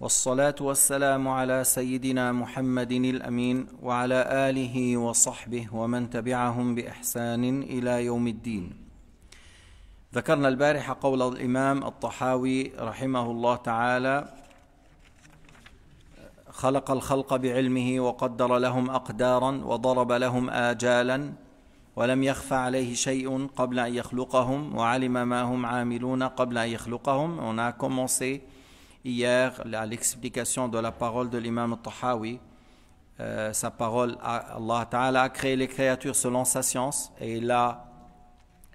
والصلاه والسلام على سيدنا محمد الامين وعلى اله وصحبه ومن تبعهم باحسان الى يوم الدين ذكرنا البارحه قول الامام الطحاوي رحمه الله تعالى خلق الخلق بعلمه وقدر لهم اقدارا وضرب لهم اجالا ولم يخف عليه شيء قبل ان يخلقهم وعلم ما هم عاملون قبل ان يخلقهم هناك a hier à l'explication de la parole de l'imam Tahawi. Euh, sa parole, Allah Ta'ala a créé les créatures selon sa science et il, a,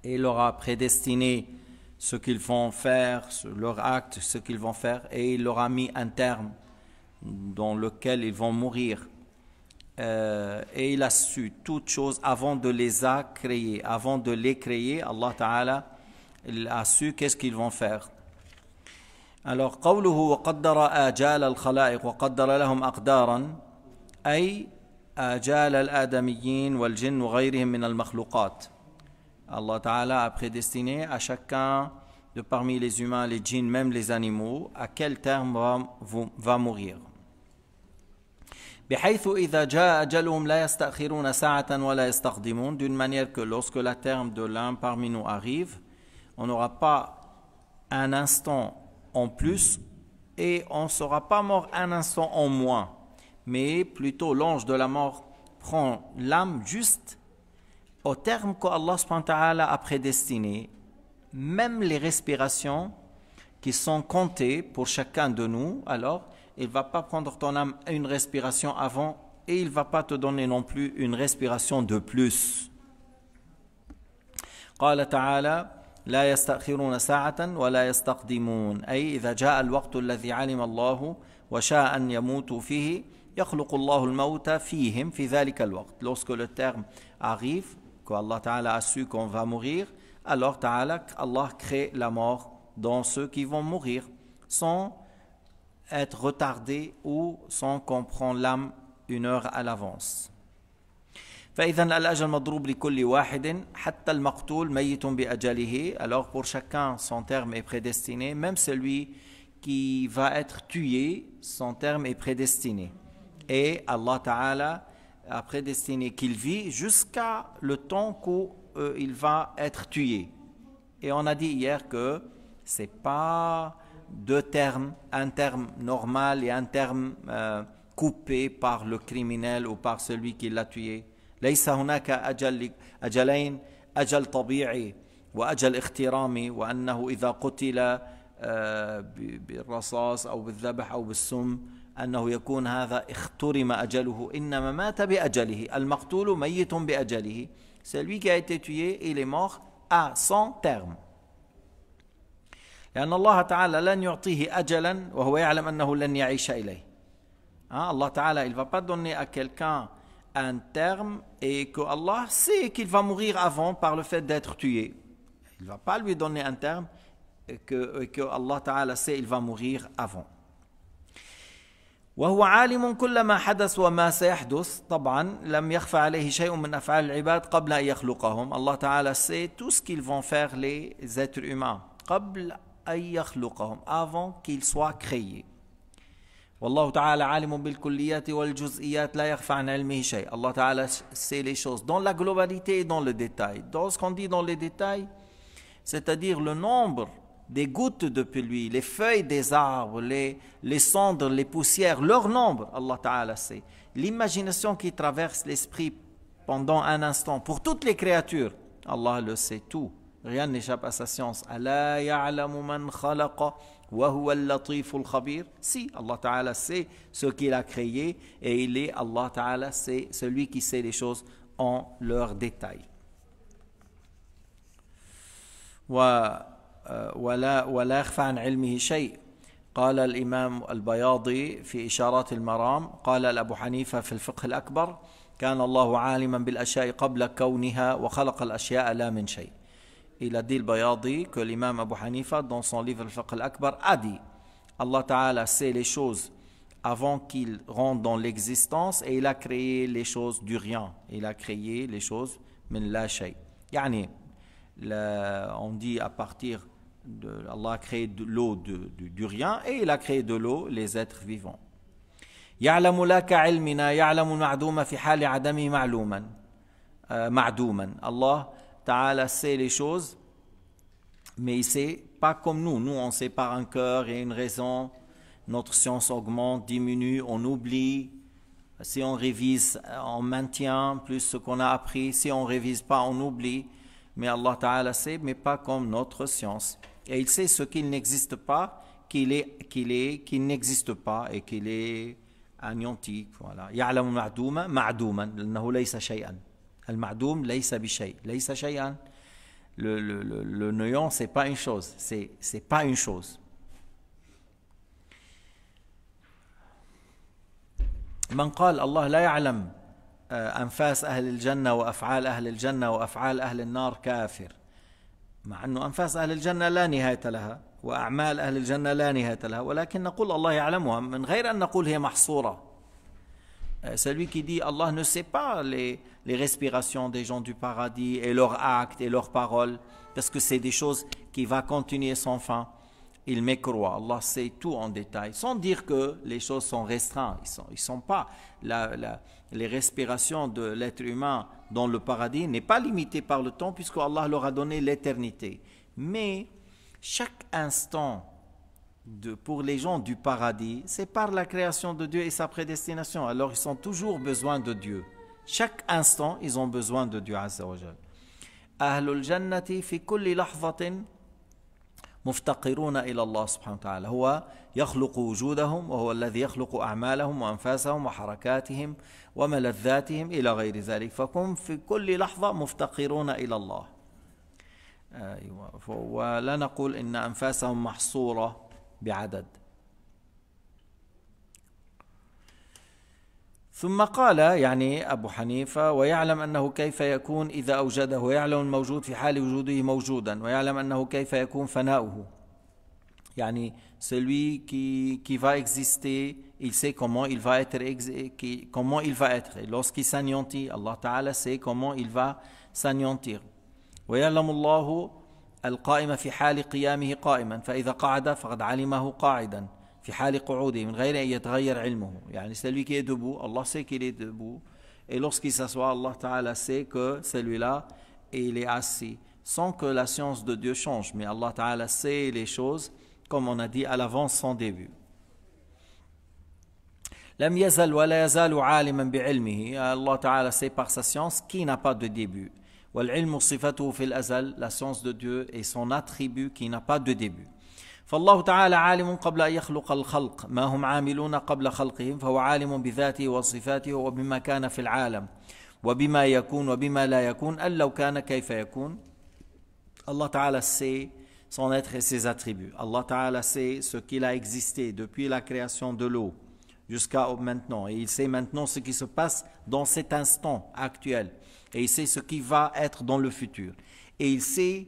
et prédestiné ce qu'ils vont faire, leur acte, ce qu'ils vont faire, et il leur a mis un terme dans lequel ils vont mourir. Euh, et il a su toutes choses avant de les créer avant de les créer, Allah Ta'ala, a su qu'est-ce qu'ils vont faire. Alors, قوله وقدر آجال الخلائق وقدر لهم أقدارا أي آجال الآدميين والجن وغيرهم من المخلوقات الله تعالى a prédestiné à chacun de parmi les humains, les djinns, même les animaux, à quel terme va, va mourir. بحيث إذا جاء أجلهم لا يستأخرون ساعة ولا يستقدمون d'une manière que lorsque la terme de l'un parmi nous arrive, on n'aura pas un instant en plus et on ne sera pas mort un instant en moins, mais plutôt l'ange de la mort prend l'âme juste au terme que Allah a prédestiné. Même les respirations qui sont comptées pour chacun de nous, alors il va pas prendre ton âme une respiration avant et il va pas te donner non plus une respiration de plus. لا يستأخرون ساعة ولا يستقدمون أي إذا جاء الوقت الذي علم الله وشاء أن يموتوا فيه يخلق الله الموت فيهم في ذلك الوقت lorsque le terme arrive que Allah Ta'ala a su qu'on va mourir alors Ta'ala Allah crée la mort dans ceux qui vont mourir sans être retardés ou sans qu'on prend l'âme une heure à l'avance alors pour chacun son terme est prédestiné même celui qui va être tué son terme est prédestiné et Allah Ta'ala a prédestiné qu'il vit jusqu'à le temps où euh, il va être tué et on a dit hier que ce n'est pas deux termes, un terme normal et un terme euh, coupé par le criminel ou par celui qui l'a tué. ليس هناك أجل أجلين أجل طبيعي وأجل اخترامي وأنه إذا قتل آه، بالرصاص أو بالذبح أو بالسم أنه يكون هذا اخترم أجله إنما مات بأجله المقتول ميت بأجله celui qui a été tué il est mort à son terme لأن الله تعالى لن يعطيه أجلا وهو يعلم أنه لن يعيش إليه الله تعالى il va pas donner à quelqu'un un terme et que Allah sait qu'il va mourir avant par le fait d'être tué. Il ne va pas lui donner un terme et que, que Allah Ta'ala sait qu'il va mourir avant. وهو عالم كل ما حدث وما سيحدث طبعا لم يخفى عليه شيء من أفعال العباد قبل أن يخلقهم Allah Ta'ala sait tout ce qu'ils vont faire les êtres humains قبل أن avant qu'ils soient créés Allah Ta'ala sait les choses dans la globalité et dans le détail dans ce qu'on dit dans le détail, c'est-à-dire le nombre des gouttes de pluie, les feuilles des arbres, les, cendres, les poussières, leur nombre, Allah Ta'ala sait. L'imagination qui traverse l'esprit pendant un instant, pour toutes les créatures, Allah le sait tout. Rien n'échappe à sa science. Allah man khalaqa وهو اللطيف سي الله تعالى سي سو كي لا كريي اي il الله تعالى سي c'est celui سي لي شوز ان لور ديتاي و ولا ولا يخفى عن علمه شيء قال الإمام البياضي في إشارات المرام قال أبو حنيفة في الفقه الأكبر كان الله عالما بالأشياء قبل كونها وخلق الأشياء لا من شيء il a dit le Bayadi que l'imam Abu Hanifa, dans son livre al faqh al-Akbar, a dit Allah Ta'ala sait les choses avant qu'il rentre dans l'existence et il a créé les choses du rien. Il a créé les choses min la shay. Yani, on dit à partir de. Allah a créé de l'eau de, du rien et il a créé de l'eau les êtres vivants. يعلم علمنا يعلم المعدوم في حال عدمه معلوما معدوما الله Ta'ala sait les choses, mais il sait pas comme nous. Nous, on sait par un cœur et une raison. Notre science augmente, diminue, on oublie. Si on révise, euh, on maintient plus ce qu'on a appris. Si on révise pas, on oublie. Mais Allah Ta'ala sait, mais pas comme notre science. Et il sait ce qu'il n'existe pas, qu'il est, qu'il est, qu'il n'existe pas et qu'il est anéanti. Voilà. المعدوم ليس بشيء ليس شيئا le, le, le, le néant c'est pas une chose c'est c'est pas une chose من قال الله لا يعلم آه، أنفاس أهل الجنة وأفعال أهل الجنة وأفعال أهل النار كافر مع أنه أنفاس أهل الجنة لا نهاية لها وأعمال أهل الجنة لا نهاية لها ولكن نقول الله يعلمها من غير أن نقول هي محصورة آه، celui qui dit Allah ne sait pas les, les respirations des gens du paradis et leurs actes et leurs paroles, parce que c'est des choses qui vont continuer sans fin. Il croit. Allah sait tout en détail, sans dire que les choses sont restreintes. Ils ne sont, ils sont, pas. les respirations de l'être humain dans le paradis n'est pas limitée par le temps, puisque Allah leur a donné l'éternité. Mais chaque instant de, pour les gens du paradis, c'est par la création de Dieu et sa prédestination. Alors ils ont toujours besoin de Dieu. Chaque instant, ils ont besoin de Dieu Azza أهل الجنة في كل لحظة مفتقرون إلى الله سبحانه وتعالى هو يخلق وجودهم وهو الذي يخلق أعمالهم وأنفاسهم وحركاتهم وملذاتهم إلى غير ذلك فكم في كل لحظة مفتقرون إلى الله أيوة ولا نقول إن أنفاسهم محصورة بعدد ثم قال يعني أبو حنيفة ويعلم أنه كيف يكون إذا أوجده ويعلم الموجود في حال وجوده موجودا ويعلم أنه كيف يكون فناؤه يعني celui qui, qui va exister, il sait comment il va être, qui, comment il va être. lorsqu'il s'anéantit, Allah Ta'ala sait comment il va s'anéantir. ويعلم الله القائم في حال قيامه قائما فإذا قعد فقد علمه قاعدا في celui qui est debout Allah sait qu'il est debout et lorsqu'il s'assoit Allah Ta'ala sait que celui-là il est assis sans que la science de Dieu change mais Allah Ta'ala sait les choses comme on a dit à l'avance sans début Allah sait par sa science qui n'a pas de début la science de Dieu est son attribut qui n'a pas de début فالله تعالى عالم قبل ان يخلق الخلق ما هم عاملون قبل خلقهم فهو عالم بذاته وصفاته وبما كان في العالم وبما يكون وبما لا يكون أن لو كان كيف يكون Allah Ta'ala sait son être et ses attributs. Allah Ta'ala sait ce qu'il a existé depuis la création de l'eau jusqu'à maintenant. Et il sait maintenant ce qui se passe dans cet instant actuel. Et il sait ce qui va être dans le futur. Et il sait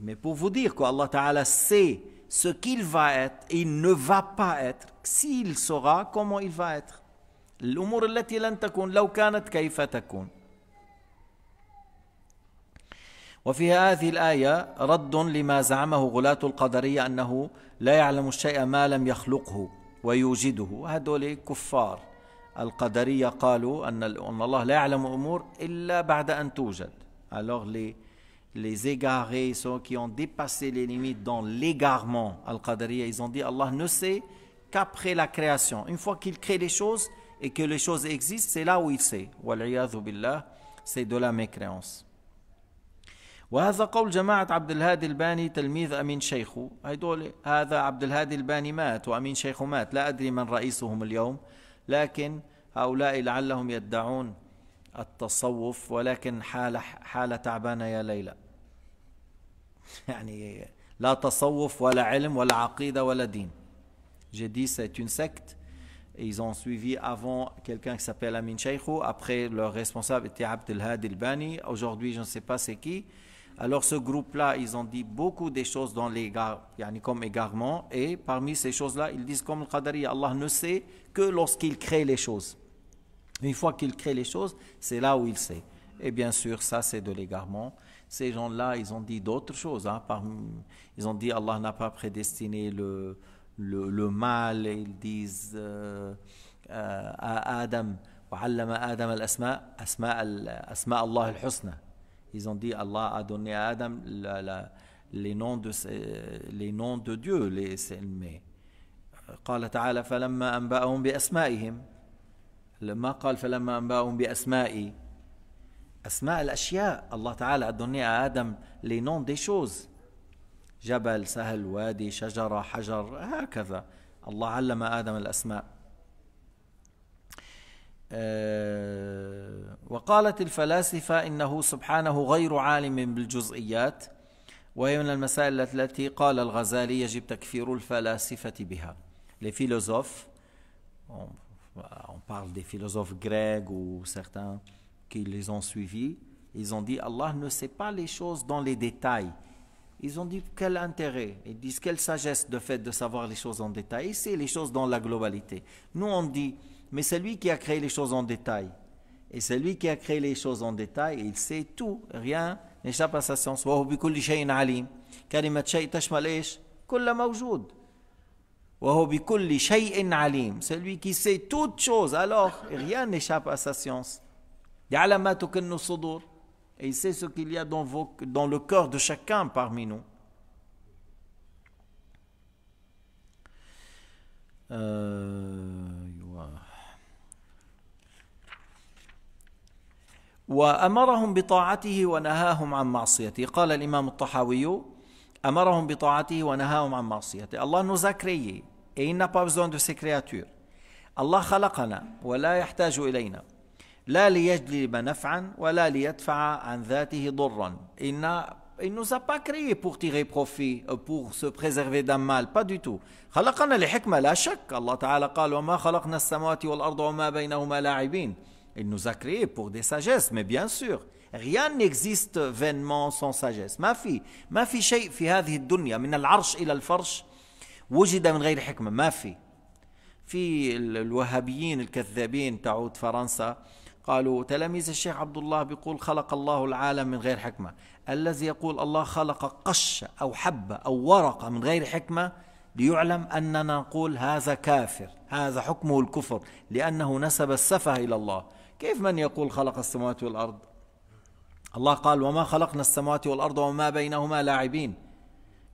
Mais pour vous dire qu'Allah Ta'ala sait ce qu'il va être et il ne va pas être, s'il saura comment il va être. الأمور التي لن تكون لو كانت وفي هذه الآية رد لما زعمه غلاة القدرية أنه لا يعلم الشيء ما لم يخلقه ويوجده هذول كفار القدرية قالوا أن الله لا يعلم أمور إلا بعد أن توجد alors les les égarés, ceux qui ont dépassé les limites dans l'égarement al-Qadariya, ils ont dit Allah ne sait qu'après la création. Une fois qu'il crée les choses et que les choses existent, c'est là où il sait. billah, c'est de la mécréance. وهذا قول جماعة عبد الهادي الباني تلميذ أمين شيخه هيدول هذا عبد الهادي الباني مات وأمين شيخه مات لا أدري من رئيسهم اليوم لكن هؤلاء لعلهم يدعون التصوف ولكن حالة, حالة تعبانة يا ليلى يعني لا ولا ولا ولا J'ai dit c'est une secte. Ils ont suivi avant quelqu'un qui s'appelle Amin Sheikhou. Après, leur responsable était Abdel Hadi Bani. Aujourd'hui, je ne sais pas c'est qui. Alors, ce groupe-là, ils ont dit beaucoup des choses dans les comme égarement. Et parmi ces choses-là, ils disent comme le Qadari, Allah ne sait que lorsqu'il crée les choses. Une fois qu'il crée les choses, c'est là où il sait. Et bien sûr, ça, c'est de l'égarement ces gens-là, ils ont dit d'autres choses. Hein, par, ils ont dit Allah n'a pas prédestiné le, le, le mal. Et ils disent euh, euh, à Adam, وعلم آدم الأسماء أسماء أسماء الله الحسنى. Ils ont dit Allah a donné à Adam la, la, les noms de les noms de Dieu. Les, mais قال تعالى فلما أنبأهم بأسمائهم لما قال فلما أنبأهم بأسمائي أسماء الأشياء الله تعالى أدني آدم لي نون دي شوز جبل سهل وادي شجرة حجر هكذا الله علم آدم الأسماء آه، وقالت الفلاسفة إنه سبحانه غير عالم بالجزئيات وهي من المسائل التي قال الغزالي يجب تكفير الفلاسفة بها les philosophes on, parle des philosophes grecs ou certains qui les ont suivis, ils ont dit Allah ne sait pas les choses dans les détails. Ils ont dit quel intérêt Ils disent quelle sagesse de fait de savoir les choses en détail. c'est les choses dans la globalité. Nous on dit mais c'est lui qui a créé les choses en détail. Et c'est lui qui a créé les choses en détail. Il sait tout, rien n'échappe à sa science. C'est lui qui sait toutes choses. Alors rien n'échappe à sa science. des alamates que nous soudor. Et il sait ce qu'il y a dans, vos, dans le cœur de chacun parmi nous. Euh, وأمرهم بطاعته ونهاهم عن معصيته قال الإمام الطحاوي أمرهم بطاعته ونهاهم عن معصيته الله nous a créés et il n'a pas besoin de ses créatures Allah خلقنا ولا يحتاج إلينا لا ليجلب نفعا ولا ليدفع عن ذاته ضرا إن Il nous a pas créé pour tirer profit, pour se préserver d'un mal, pas du tout. خلقنا لحكمة لا شك الله تعالى قال وما خلقنا السماوات والأرض وما بينهما لاعبين Il nous a créé pour des sagesses, mais bien sûr, rien n'existe vainement sans sagesse. ما في ما في شيء في هذه الدنيا من العرش إلى الفرش وجد من غير حكمة ما في في الوهابيين الكذابين تعود فرنسا قالوا تلاميذ الشيخ عبد الله بيقول خلق الله العالم من غير حكمة الذي يقول الله خلق قشة أو حبة أو ورقة من غير حكمة ليعلم أننا نقول هذا كافر هذا حكمه الكفر لأنه نسب السفه إلى الله كيف من يقول خلق السماوات والأرض الله قال وما خلقنا السماوات والأرض وما بينهما لاعبين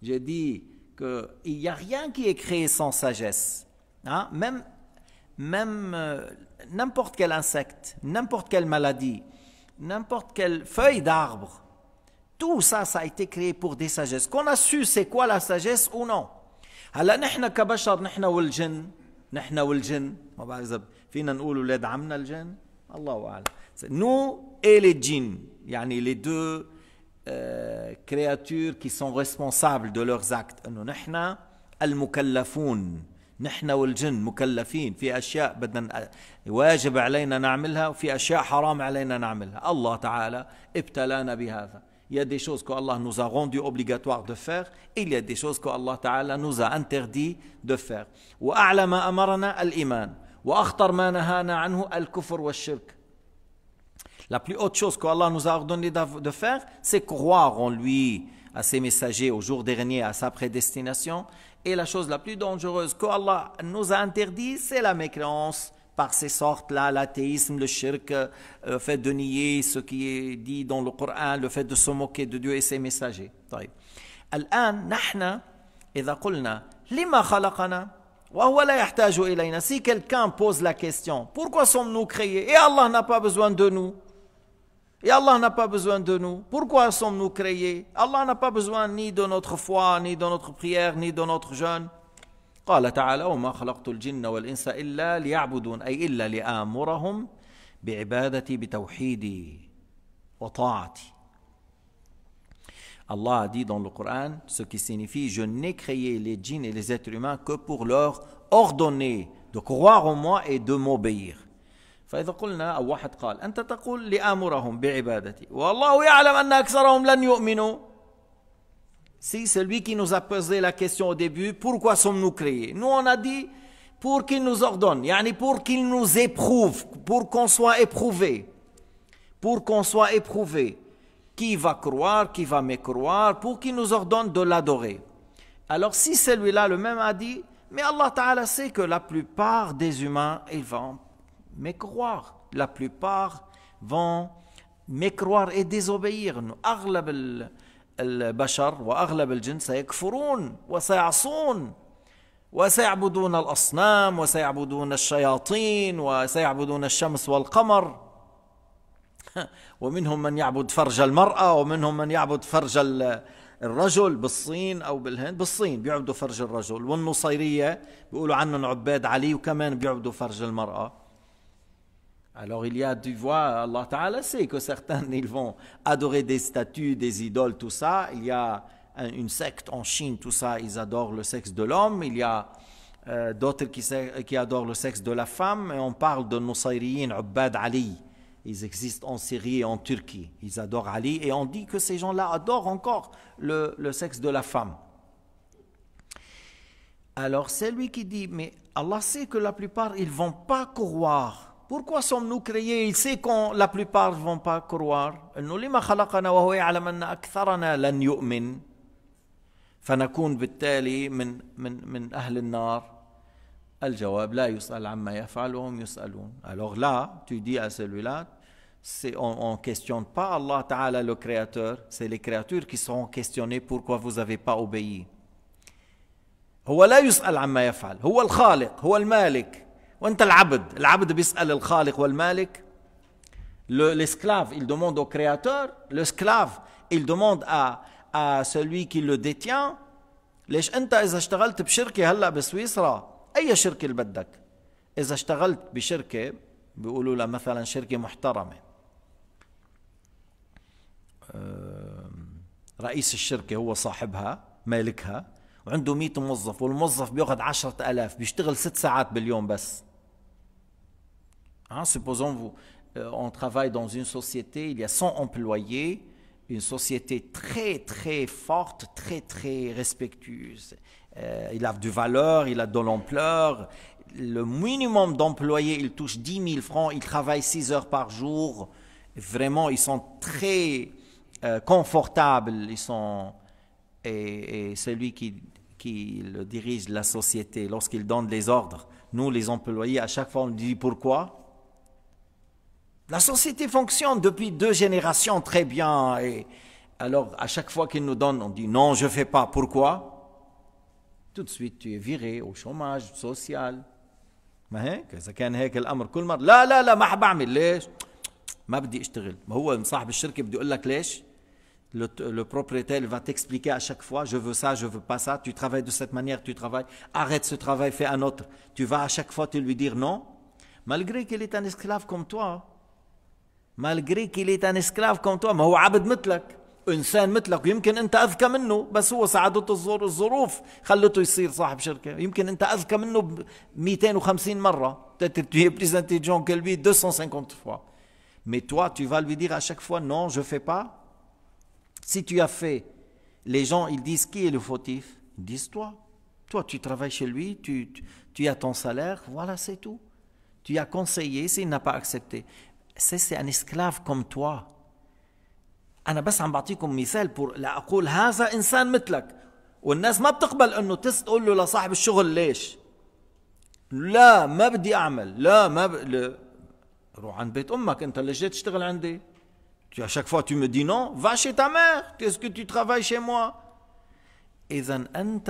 جدي que il y a rien qui est créé sans sagesse. Hein? Même même euh, n'importe quel insecte, n'importe quelle maladie, n'importe quelle feuille d'arbre, tout ça, ça a été créé pour des sagesses. Qu'on a su c'est quoi la sagesse ou non. nous, nous, les nous, nous نحن والجن ما بعرف créatures qui sont responsables de leurs actes sommes les نحن والجن مكلفين في أشياء بدنا واجب علينا نعملها وفي أشياء حرام علينا نعملها الله تعالى ابتلانا بهذا Il y a des choses que Allah nous a rendu obligatoire de faire, il y a des choses que Allah تعالى nous a interdit de faire. وأعلى ما أمرنا الإيمان وأخطر ما نهانا عنه الكفر والشرك La plus haute chose que Allah nous a ordonné de faire, c'est croire en lui, à ses messagers, au jour dernier, à sa prédestination, Et la chose la plus dangereuse que Allah nous a interdit, c'est la mécréance par ces sortes-là, l'athéisme, le shirk, euh, le fait de nier ce qui est dit dans le Coran, le fait de se moquer de Dieu et ses messagers. si quelqu'un pose la question pourquoi sommes-nous créés et Allah n'a pas besoin de nous et Allah n'a pas besoin de nous. Pourquoi sommes-nous créés Allah n'a pas besoin ni de notre foi, ni de notre prière, ni de notre jeûne. Allah a dit dans le Coran ce qui signifie je n'ai créé les djinns et les êtres humains que pour leur ordonner de croire en moi et de m'obéir. فإذا قلنا Si celui qui nous a posé la question au début, pourquoi sommes-nous créés Nous, on a dit pour qu'il nous ordonne, pour qu'il nous éprouve, pour qu'on soit éprouvé. Pour qu'on soit éprouvé. Qui va croire, qui va me croire? pour qu'il nous ordonne de l'adorer. Alors si celui-là le même a dit, mais Allah Ta'ala sait que la plupart des humains, ils vont mécroire la plupart vont mécroire et désobéir أغلب البشر وأغلب الجن سيكفرون وسيعصون وسيعبدون الأصنام وسيعبدون الشياطين وسيعبدون الشمس والقمر ومنهم من يعبد فرج المرأة ومنهم من يعبد فرج الرجل بالصين أو بالهند بالصين بيعبدوا فرج الرجل والنصيرية بيقولوا عنهم عباد علي وكمان بيعبدوا فرج المرأة Alors il y a, du voix, Allah Ta'ala sait que certains, ils vont adorer des statues, des idoles, tout ça. Il y a une secte en Chine, tout ça, ils adorent le sexe de l'homme. Il y a euh, d'autres qui, adorent le sexe de la femme. Et on parle de Nusayriyin, Ubad Ali. Ils existent en Syrie et en Turquie. Ils adorent Ali. Et on dit que ces gens-là adorent encore le, sexe de la femme. Alors c'est lui qui dit, mais Allah sait que la plupart, ils ne vont pas croire Pourquoi sommes-nous créés Il sait qu'on la plupart ne vont pas croire. Alors là, tu dis à celui-là, on ne questionne pas Allah Ta'ala le Créateur, c'est les créatures qui seront questionnées pourquoi vous n'avez pas obéi. هو لا يسأل عما يفعل، هو الخالق، هو المالك. وانت العبد العبد بيسال الخالق والمالك l'esclave il demande au créateur سكلاف il demande à à celui qui le détient ليش انت اذا اشتغلت بشركه هلا بسويسرا اي شركه اللي بدك اذا اشتغلت بشركه بيقولوا لها مثلا شركه محترمه رئيس الشركه هو صاحبها مالكها Il وعنده 100 موظف والموظف prend 10000 بيشتغل ست ساعات باليوم بس hein, supposons vous Supposons euh, on travaille dans une société il y a 100 employés une société très très forte très très respectueuse euh, il a de valeur il a de l'ampleur le minimum d'employés il touche 10 000 francs il travaille 6 heures par jour vraiment ils sont très euh, confortables ils sont et, et, celui qui le dirige la société, lorsqu'il donne les ordres. Nous, les employés, à chaque fois, on dit pourquoi La société fonctionne depuis deux générations très bien. Et alors, à chaque fois qu'il nous donne, on dit non, je ne fais pas. Pourquoi tout de suite tu es viré au chômage social ما là là je ne pas Je ne ليش ما بدي اشتغل ما le, propriétaire va t'expliquer à chaque fois, je veux ça, je veux pas ça, tu travailles de cette manière, tu travailles, arrête ce travail, fais un autre. Tu vas à chaque fois te lui dire non, malgré qu'il est un esclave comme toi. Malgré qu'il est un esclave comme toi, Mais il est انسان tu es plus intelligent que lui 250 fois mais toi tu vas lui dire à chaque fois non je fais pas si tu as fait, les gens, ils disent qui est le fautif Ils disent toi. Toi, tu travailles chez lui, tu, tu, tu as ton salaire, voilà, c'est tout. Tu as conseillé s'il n'a pas accepté. C'est un esclave comme toi. أنا بس عم بعطيكم مثال بور لأقول هذا إنسان مثلك والناس ما بتقبل أنه تقول له لصاحب الشغل ليش لا ما بدي أعمل لا ما ب... لا. روح عند بيت أمك أنت ليش تشتغل عندي Tu, à chaque fois, tu me dis non, va chez ta mère. Qu'est-ce que tu travailles chez moi إذا أنت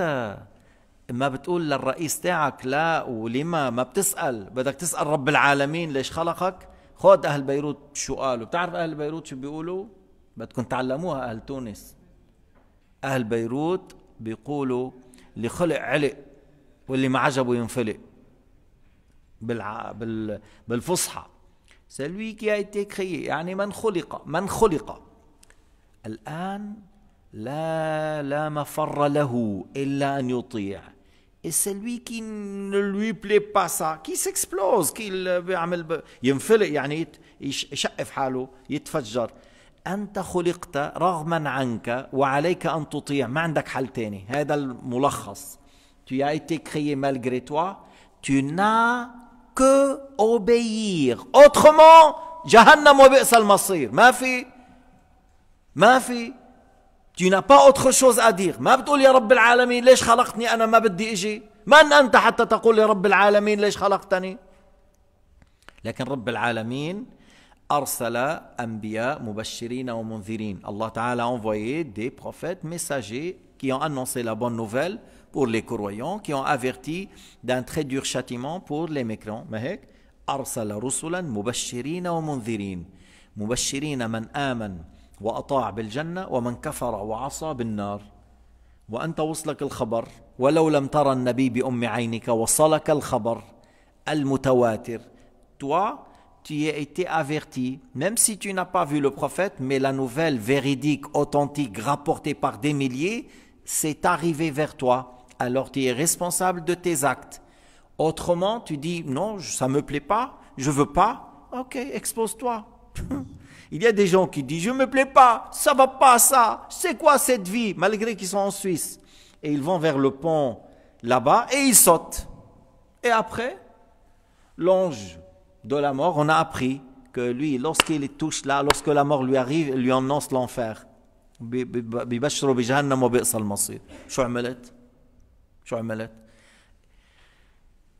ما بتقول للرئيس تاعك لا ولما ما بتسأل بدك تسأل رب العالمين ليش خلقك خد أهل بيروت شو قالوا بتعرف أهل بيروت شو بيقولوا بدكم تعلموها أهل تونس أهل بيروت بيقولوا اللي خلق علق واللي ما عجبه ينفلق بالع... بال... بالفصحى celui qui a été créé يعني من خلق من خلق الآن لا لا مفر له إلا أن يطيع Et celui qui ne lui plaît pas ça, qui s'explose, qui بيعمل ينفلق يعني يشقف حاله يتفجر أنت خلقت رغما عنك وعليك أن تطيع ما عندك حل تاني هذا الملخص Tu as été créé malgré toi, tu n'as que obéir. Autrement, Jahannam wa masir. ما في ما في tu n'as pas autre chose à dire ما بتقول يا رب العالمين ليش خلقتني أنا ما بدي إجي من أنت حتى تقول يا رب العالمين ليش خلقتني لكن رب العالمين أرسل أنبياء مبشرين ومنذرين الله تعالى a envoyé des prophètes messagers qui ont annoncé la bonne nouvelle pour les croyants, qui ont averti d'un très dur châtiment pour les mécréants. mahak arsala rusulan mubashirina wa munzirin Mubashirina man aman wa ata'a bil janna wa man kafara wa asa bin nar. Wa anta wuslak al khabar. Wa law lam tara al bi ummi aynika wa al khabar al mutawatir. Toi, tu y as été averti, même si tu n'as pas vu le prophète, mais la nouvelle véridique, authentique, rapportée par des milliers, c'est arrivé vers toi, alors tu es responsable de tes actes. Autrement, tu dis non, ça me plaît pas, je veux pas. Ok, expose-toi. Il y a des gens qui disent je me plais pas, ça va pas ça, c'est quoi cette vie, malgré qu'ils sont en Suisse. Et ils vont vers le pont là-bas et ils sautent. Et après, l'ange de la mort, on a appris que lui, lorsqu'il touche là, lorsque la mort lui arrive, lui annonce l'enfer. بيبشروا بجهنم وبئس المصير شو عملت شو عملت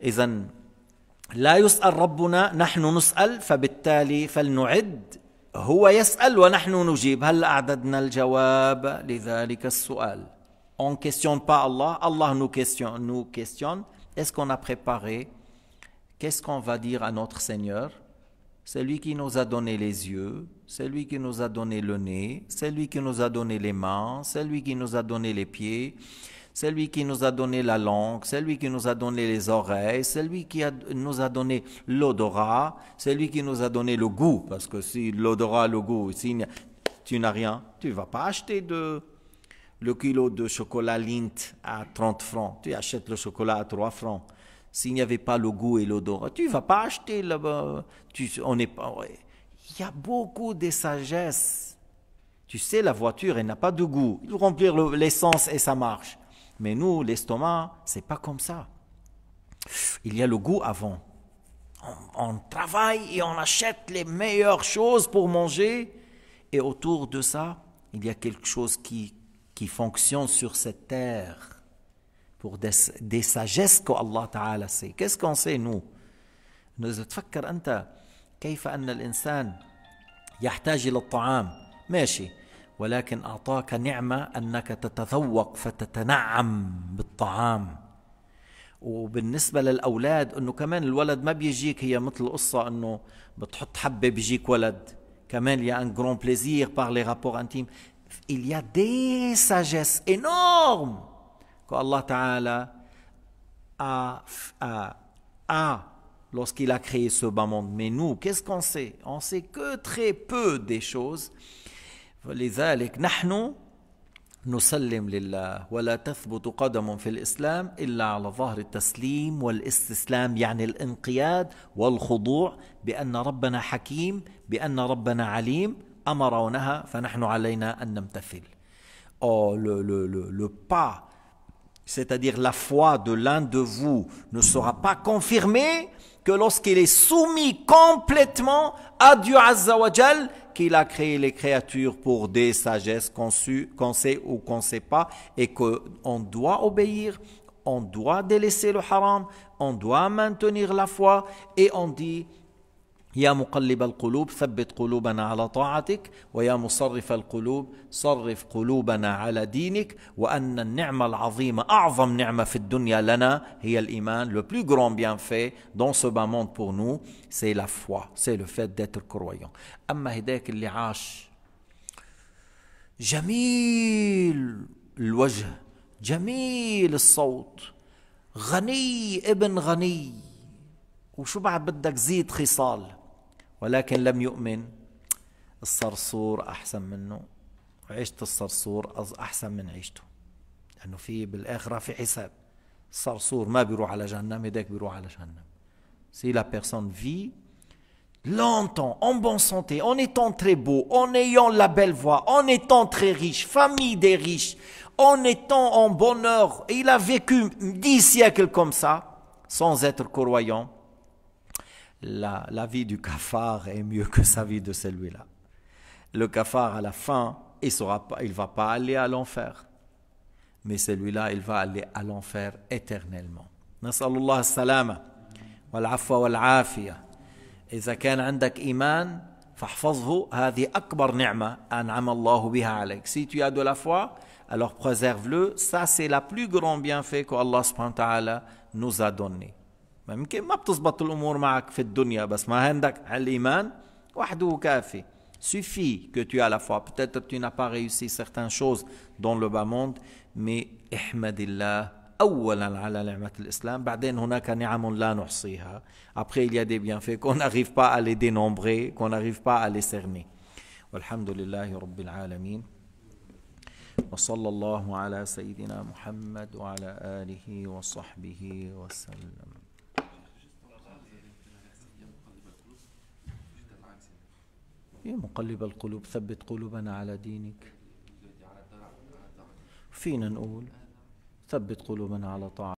اذا لا يسال ربنا نحن نسال فبالتالي فلنعد هو يسال ونحن نجيب هل اعددنا الجواب لذلك السؤال on ne questionne pas Allah Allah nous questionne nous questionne est-ce qu'on a préparé qu'est-ce qu'on va dire à notre Seigneur C'est lui qui nous a donné les yeux, c'est lui qui nous a donné le nez, c'est lui qui nous a donné les mains, c'est lui qui nous a donné les pieds, c'est lui qui nous a donné la langue, c'est lui qui nous a donné les oreilles, c'est lui qui nous a donné l'odorat, c'est lui qui nous a donné le goût, parce que si l'odorat, le goût, si tu n'as rien, tu vas pas acheter le kilo de chocolat Lint à 30 francs, tu achètes le chocolat à 3 francs s'il n'y avait pas le goût et l'odorat. Tu vas pas acheter là-bas. Tu, on est pas. Il y a beaucoup de sagesse. Tu sais, la voiture, elle n'a pas de goût. Il remplir l'essence et ça marche. Mais nous, l'estomac, c'est pas comme ça. Il y a le goût avant. On, travaille et on achète les meilleures choses pour manger. Et autour de ça, il y a quelque chose qui, qui fonctionne sur cette terre pour des, des sagesses que Allah Ta'ala sait. Qu'est-ce qu'on sait nous انه اذا تفكر انت كيف ان الانسان يحتاج الى الطعام ماشي ولكن اعطاك نعمه انك تتذوق فتتنعم بالطعام وبالنسبه للاولاد انه كمان الولد ما بيجيك هي مثل القصه انه بتحط حبه بيجيك ولد كمان يا ان جرون بليزير بار لي رابور انتيم il y a des sagesses énormes que Allah Ta'ala a, a, a lorsqu'il a créé ce bas monde. Mais nous, qu'est-ce qu'on sait On sait que très peu des choses. لذلك نحن نسلم لله ولا تثبت قدم في الإسلام إلا على ظهر التسليم والاستسلام يعني الانقياد والخضوع بأن ربنا حكيم بأن ربنا عليم أمر ونهى فنحن علينا أن نمتثل. Oh, le, le, le, le pas c'est-à-dire la foi de l'un de vous, ne sera pas confirmée que lorsqu'il est soumis complètement à Dieu Azzawajal, qu'il a créé les créatures pour des sagesses qu'on sait ou qu'on ne sait pas, et qu'on doit obéir, on doit délaisser le haram, on doit maintenir la foi, et on dit يا مقلب القلوب ثبت قلوبنا على طاعتك ويا مصرف القلوب صرف قلوبنا على دينك وان النعمه العظيمه اعظم نعمه في الدنيا لنا هي الايمان لو بلو غران بيان في دون سو با موند بور نو سي لا فوا سي لو فيت داتر كرويون اما هداك اللي عاش جميل الوجه جميل الصوت غني ابن غني وشو بعد بدك زيد خصال ولكن Si la personne vit longtemps, en bonne santé, en étant très beau, en ayant la belle voix, en étant très riche, famille des riches, en étant en bonheur, et il a vécu dix siècles comme ça, sans être croyant, la, vie du cafard est mieux que sa vie de celui-là. Le cafard, à la fin, il ne va pas aller à l'enfer. Mais celui-là, il va aller à l'enfer éternellement. نسأل الله wa والعفو والعافية إذا كان عندك إيمان si tu as de la foi alors préserve-le ça c'est la plus grand bienfait que Allah subhanahu nous a donné ما يمكن ما بتزبط الامور معك في الدنيا بس ما عندك الايمان وحده كافي سوفي كو تو ا لا فوا peut تو que tu n'as pas réussi certaines choses dans le احمد الله اولا على نعمه الاسلام بعدين هناك نعم لا نحصيها ابخي il y a des bienfaits qu'on n'arrive pas à les dénombrer qu'on n'arrive pas à les cerner والحمد لله رب العالمين وصلى الله على سيدنا محمد وعلى اله وصحبه وسلم يا مقلب القلوب ثبت قلوبنا على دينك فينا نقول ثبت قلوبنا على طاعتك